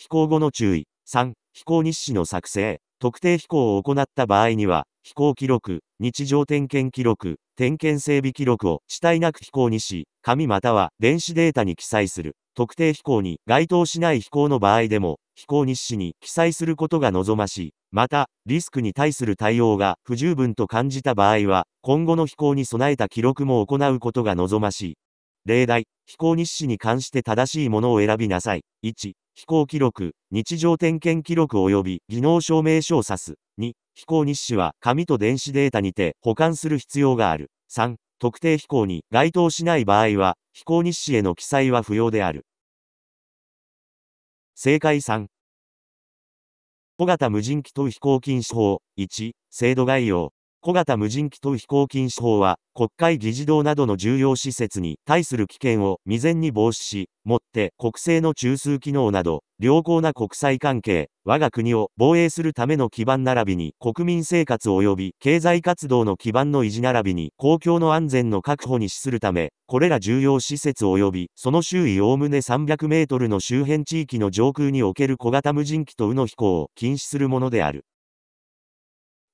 飛行後の注意。3、飛行日誌の作成。特定飛行を行った場合には、飛行記録、日常点検記録、点検整備記録を遅体なく飛行にし、紙または電子データに記載する。特定飛行に該当しない飛行の場合でも、飛行日誌に記載することが望ましい。また、リスクに対する対応が不十分と感じた場合は、今後の飛行に備えた記録も行うことが望ましい。例題、飛行日誌に関して正しいものを選びなさい。1、飛行記録、日常点検記録及び技能証明書を指す。2、飛行日誌は紙と電子データにて保管する必要がある。3、特定飛行に該当しない場合は、飛行日誌への記載は不要である。正解3。小型無人機等飛行禁止法1、制度概要。小型無人機等飛行禁止法は、国会議事堂などの重要施設に対する危険を未然に防止し、もって国政の中枢機能など、良好な国際関係、我が国を防衛するための基盤並びに国民生活及び経済活動の基盤の維持並びに公共の安全の確保に資するため、これら重要施設及びその周囲おおむね300メートルの周辺地域の上空における小型無人機と宇の飛行を禁止するものである。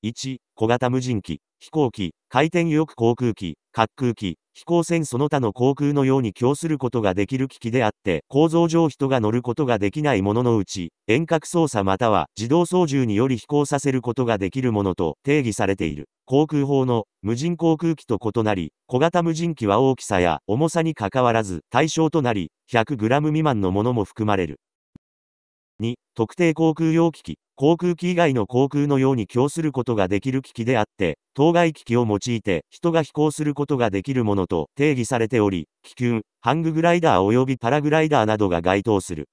1、小型無人機、飛行機、回転翼航空機、滑空機、飛行船その他の航空のように供することができる機器であって、構造上人が乗ることができないもののうち、遠隔操作または自動操縦により飛行させることができるものと定義されている。航空法の無人航空機と異なり、小型無人機は大きさや重さにかかわらず対象となり、100g 未満のものも含まれる。2、特定航空用機器、航空機以外の航空のように供することができる機器であって、当該機器を用いて人が飛行することができるものと定義されており、気球、ハンググライダー及びパラグライダーなどが該当する。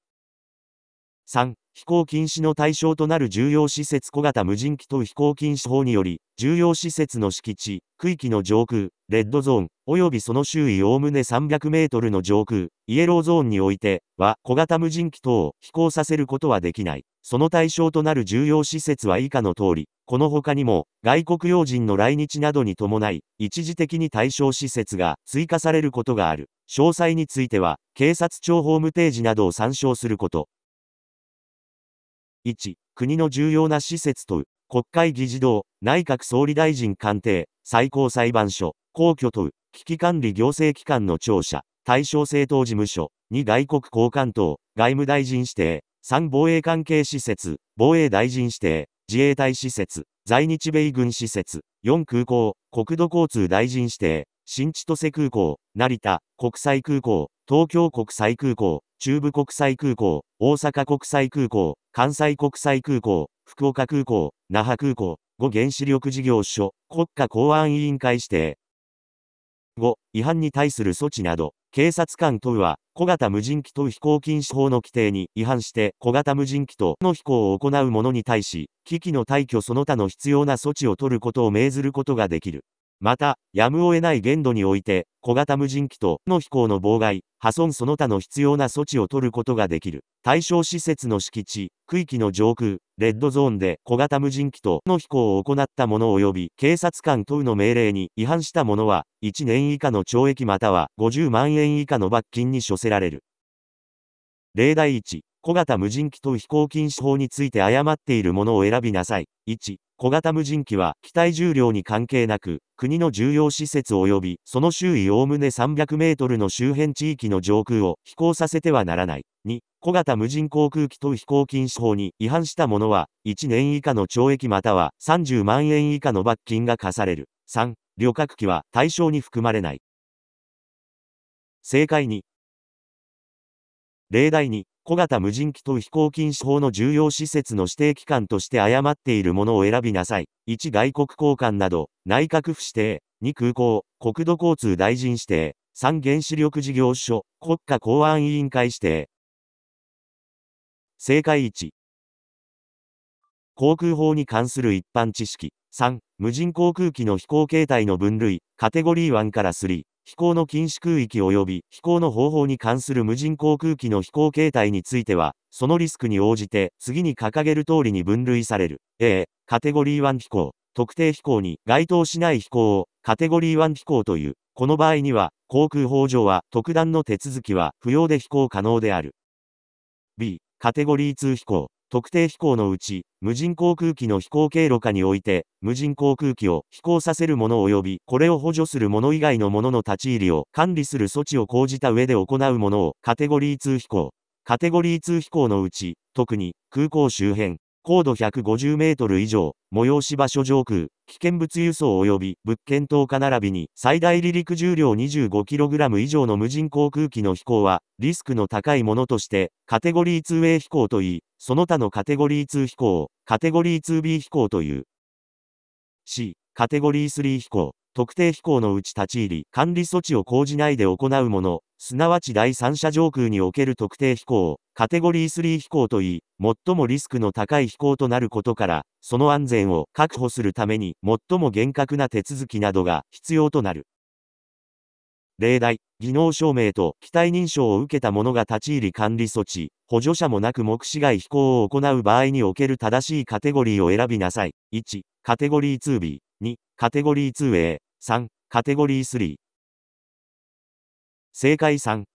3. 飛行禁止の対象となる重要施設小型無人機等飛行禁止法により、重要施設の敷地、区域の上空、レッドゾーン、及びその周囲おおむね300メートルの上空、イエローゾーンにおいて、は、小型無人機等を飛行させることはできない。その対象となる重要施設は以下の通り、この他にも、外国要人の来日などに伴い、一時的に対象施設が追加されることがある。詳細については、警察庁ホームページなどを参照すること。1、国の重要な施設と、国会議事堂、内閣総理大臣官邸、最高裁判所、皇居と、危機管理行政機関の庁舎、対象政党事務所、2外国交換等、外務大臣指定、3防衛関係施設、防衛大臣指定、自衛隊施設、在日米軍施設、4空港、国土交通大臣指定、新千歳空港、成田、国際空港、東京国際空港、中部国際空港、大阪国際空港、関西国際空港、福岡空港、那覇空港、5原子力事業所、国家公安委員会指定。5、違反に対する措置など、警察官等は、小型無人機と飛行禁止法の規定に違反して、小型無人機との飛行を行う者に対し、機器の退去その他の必要な措置を取ることを命ずることができる。また、やむを得ない限度において、小型無人機との飛行の妨害、破損その他の必要な措置を取ることができる。対象施設の敷地、区域の上空、レッドゾーンで小型無人機との飛行を行った者及び警察官等の命令に違反した者は1年以下の懲役または50万円以下の罰金に処せられる。例題1、小型無人機と飛行禁止法について誤っているものを選びなさい。1、小型無人機は機体重量に関係なく、国の重要施設及びその周囲おおむね300メートルの周辺地域の上空を飛行させてはならない。2、小型無人航空機等飛行禁止法に違反した者は、1年以下の懲役または30万円以下の罰金が課される。3、旅客機は対象に含まれない。正解に例題に小型無人機と飛行禁止法の重要施設の指定機関として誤っているものを選びなさい。1外国交換など、内閣府指定。2空港、国土交通大臣指定。3原子力事業所、国家公安委員会指定。正解1。航空法に関する一般知識。3、無人航空機の飛行形態の分類、カテゴリー1から3。飛行の禁止空域及び飛行の方法に関する無人航空機の飛行形態については、そのリスクに応じて次に掲げる通りに分類される。A、カテゴリー1飛行、特定飛行に該当しない飛行をカテゴリー1飛行という。この場合には、航空法上は特段の手続きは不要で飛行可能である。B、カテゴリー2飛行、特定飛行のうち、無人航空機の飛行経路下において、無人航空機を飛行させるもの及び、これを補助するもの以外のものの立ち入りを管理する措置を講じた上で行うものを、カテゴリー2飛行。カテゴリー2飛行のうち、特に、空港周辺、高度150メートル以上、催し場所上空、危険物輸送及び物件投下並びに最大離陸重量 25kg 以上の無人航空機の飛行はリスクの高いものとしてカテゴリー 2A 飛行といい、その他のカテゴリー2飛行、カテゴリー 2B 飛行という。C、カテゴリー3飛行、特定飛行のうち立ち入り、管理措置を講じないで行うもの、すなわち第三者上空における特定飛行を、カテゴリー3飛行といい、最もリスクの高い飛行となることから、その安全を確保するために、最も厳格な手続きなどが必要となる。例題、技能証明と機体認証を受けた者が立ち入り管理措置、補助者もなく目視外飛行を行う場合における正しいカテゴリーを選びなさい。1、カテゴリー 2B、2、カテゴリー 2A、3、カテゴリー3。正解3、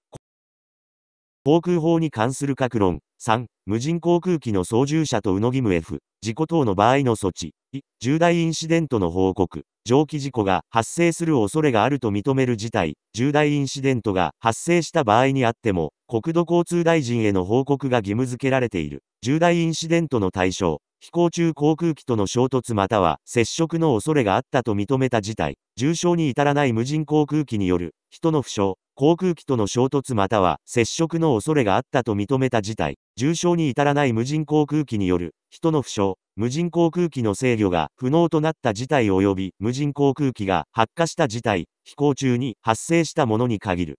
航空法に関する各論。3、無人航空機の操縦者とうのぎむ F、事故等の場合の措置。1、重大インシデントの報告。蒸気事故が発生する恐れがあると認める事態。重大インシデントが発生した場合にあっても、国土交通大臣への報告が義務付けられている。重大インシデントの対象、飛行中航空機との衝突または接触の恐れがあったと認めた事態、重傷に至らない無人航空機による人の負傷、航空機との衝突または接触の恐れがあったと認めた事態、重傷に至らない無人航空機による人の負傷、無人航空機の制御が不能となった事態及び無人航空機が発火した事態、飛行中に発生したものに限る。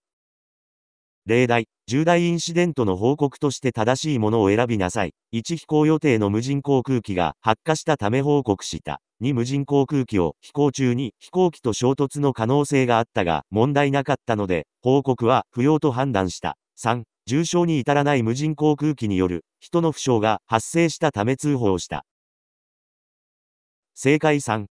例題、重大インシデントの報告として正しいものを選びなさい。1飛行予定の無人航空機が発火したため報告した。2無人航空機を飛行中に飛行機と衝突の可能性があったが問題なかったので、報告は不要と判断した。3、重傷に至らない無人航空機による人の負傷が発生したため通報した。正解3、